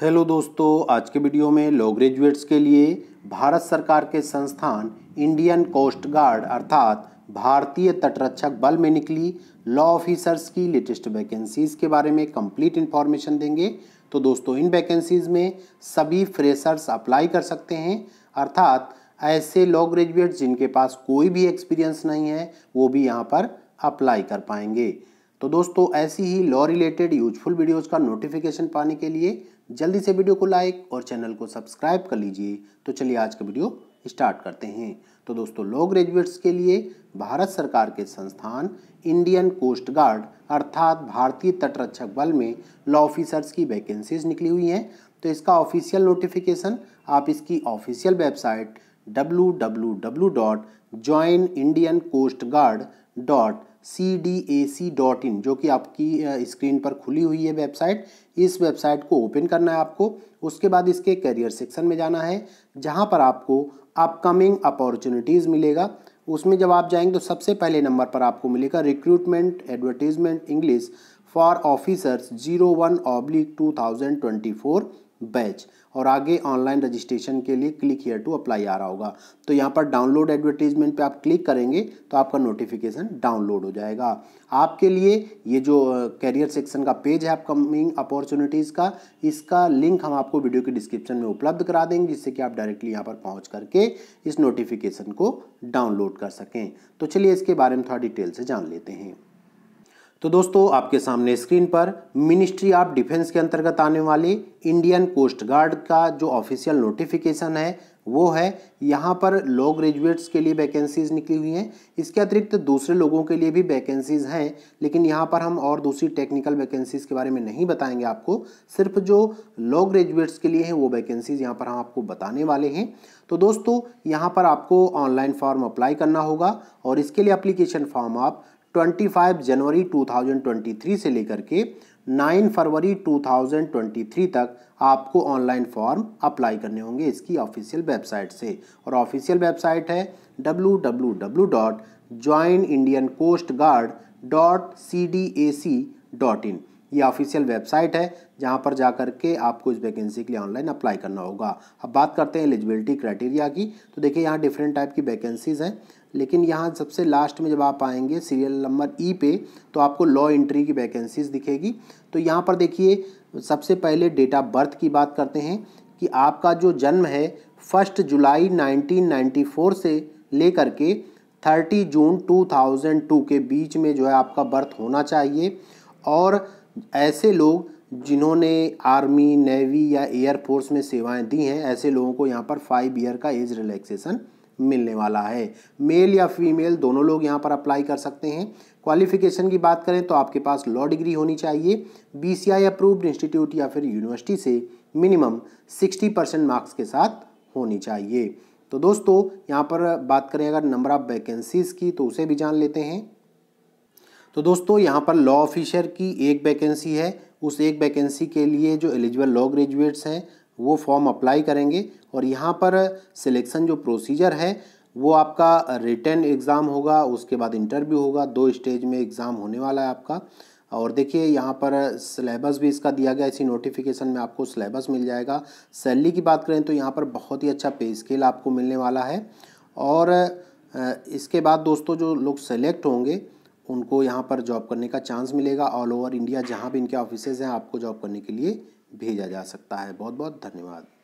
hello दोस्तों आज के वीडियो में लॉ ग्रेजुएट्स के लिए भारत सरकार के संस्थान इंडियन कोस्ट गार्ड अर्थात भारतीय तटरक्षक बल में निकली लॉ ऑफिसर्स की लेटेस्ट वैकेंसीज के बारे में कंप्लीट इन्फॉर्मेशन देंगे तो दोस्तों इन वैकेंसीज में सभी फ्रेशर्स अप्लाई कर सकते हैं अर्थात ऐसे लॉ ग्रेजुएट्स जिनके पास कोई भी एक्सपीरियंस नहीं है वो भी यहाँ पर अप्लाई कर पाएंगे तो दोस्तों ऐसी ही लॉ रिलेटेड यूजफुल वीडियोस का नोटिफिकेशन पाने के लिए जल्दी से वीडियो को लाइक और चैनल को सब्सक्राइब कर लीजिए तो चलिए आज का वीडियो स्टार्ट करते हैं तो दोस्तों लॉ ग्रेजुएट्स के लिए भारत सरकार के संस्थान इंडियन कोस्ट गार्ड अर्थात भारतीय तटरक्षक बल में लॉ ऑफिसर्स की वैकेंसीज निकली हुई हैं तो इसका ऑफिशियल नोटिफिकेशन आप इसकी official website W W W dot join Indian coast guard dot C D A C dot in जो कि आपकी स्क्रीन पर खुली हुई है वेबसाइट इस वेबसाइट को ओपन करना है आपको उसके बाद इसके करियर सेक्शन में जाना है जहां पर आपको अपकमिंग अपॉर्चुनिटीज़ मिलेगा उसमें जब आप जाएंगे तो सबसे पहले नंबर पर आपको मिलेगा recruitment advertisement English for officers zero one oblique two thousand twenty four batch और आगे ऑनलाइन रजिस्ट्रेशन के लिए क्लिक हियर टू अप्लाई आ रहा होगा तो यहाँ पर डाउनलोड एडवर्टीजमेंट पे आप क्लिक करेंगे तो आपका नोटिफिकेशन डाउनलोड हो जाएगा आपके लिए ये जो कैरियर सेक्शन का पेज है अपकमिंग अपॉर्चुनिटीज़ का इसका लिंक हम आपको वीडियो के डिस्क्रिप्शन में उपलब्ध करा देंगे जिससे कि आप डायरेक्टली यहाँ पर पहुँच करके इस नोटिफिकेशन को डाउनलोड कर सकें तो चलिए इसके बारे में थोड़ा डिटेल से जान लेते हैं तो दोस्तों आपके सामने स्क्रीन पर मिनिस्ट्री ऑफ डिफेंस के अंतर्गत आने वाले इंडियन कोस्ट गार्ड का जो ऑफिशियल नोटिफिकेशन है वो है यहाँ पर लॉ ग्रेजुएट्स के लिए वैकेंसीज निकली हुई हैं इसके अतिरिक्त दूसरे लोगों के लिए भी वैकेंसीज हैं लेकिन यहाँ पर हम और दूसरी टेक्निकल वैकेंसीज के बारे में नहीं बताएंगे आपको सिर्फ जो लॉ ग्रेजुएट्स के लिए हैं वो वैकेंसीज यहाँ पर हम आपको बताने वाले हैं तो दोस्तों यहाँ पर आपको ऑनलाइन फॉर्म अप्लाई करना होगा और इसके लिए अप्लीकेशन फॉर्म आप 25 जनवरी 2023 से लेकर के 9 फरवरी 2023 तक आपको ऑनलाइन फॉर्म अप्लाई करने होंगे इसकी ऑफिशियल वेबसाइट से और ऑफिशियल वेबसाइट है www.joinindiancoastguard.cdac.in W dot join Indian coast guard dot C D A C dot in ये ऑफिशियल वेबसाइट है जहाँ पर जा कर के आपको इस वैकेंसी के लिए ऑनलाइन अप्लाई करना होगा अब बात करते हैं एलिजिबिलिटी क्राइटेरिया की तो देखिए यहाँ डिफरेंट टाइप की वैकेंसीज़ हैं लेकिन यहाँ सबसे लास्ट में जब आप आएंगे सीरियल नंबर ई पे तो आपको लॉ एंट्री की वैकेंसीज़ दिखेगी तो यहाँ पर देखिए सबसे पहले डेट ऑफ बर्थ की बात करते हैं कि आपका जो जन्म है फर्स्ट जुलाई फोर से लेकर के थर्टी जून टू के बीच में जो है आपका बर्थ होना चाहिए और ऐसे लोग जिन्होंने आर्मी नेवी या एयरफोर्स में सेवाएं दी हैं ऐसे लोगों को यहाँ पर फाइव ईयर का एज रिलैक्सेशन मिलने वाला है मेल या फीमेल दोनों लोग यहाँ पर अप्लाई कर सकते हैं क्वालिफिकेशन की बात करें तो आपके पास लॉ डिग्री होनी चाहिए B C I approved institute या फिर यूनिवर्सिटी से मिनिमम सिक्सटी परसेंट मार्क्स के साथ होनी चाहिए तो दोस्तों यहाँ पर बात करें अगर नंबर ऑफ़ वैकेंसीज़ की तो उसे भी जान लेते हैं तो दोस्तों यहाँ पर लॉ ऑफिसर की एक वैकेंसी है उस एक वैकेंसी के लिए जो एलिजिबल लॉ ग्रेजुएट्स हैं वो फॉर्म अप्लाई करेंगे और यहाँ पर सिलेक्शन जो प्रोसीजर है वो आपका रिटर्न एग्ज़ाम होगा उसके बाद इंटरव्यू होगा दो स्टेज में एग्ज़ाम होने वाला है आपका और देखिए यहाँ पर सिलेबस भी इसका दिया गया इसी नोटिफिकेशन में आपको सिलेबस मिल जाएगा सैलरी की बात करें तो यहाँ पर बहुत ही अच्छा पे स्केल आपको मिलने वाला है और इसके बाद दोस्तों जो लोग सेलेक्ट होंगे उनको यहाँ पर जॉब करने का चांस मिलेगा ऑल ओवर इंडिया जहाँ भी इनके ऑफिसेज़ हैं आपको जॉब करने के लिए भेजा जा सकता है बहुत बहुत धन्यवाद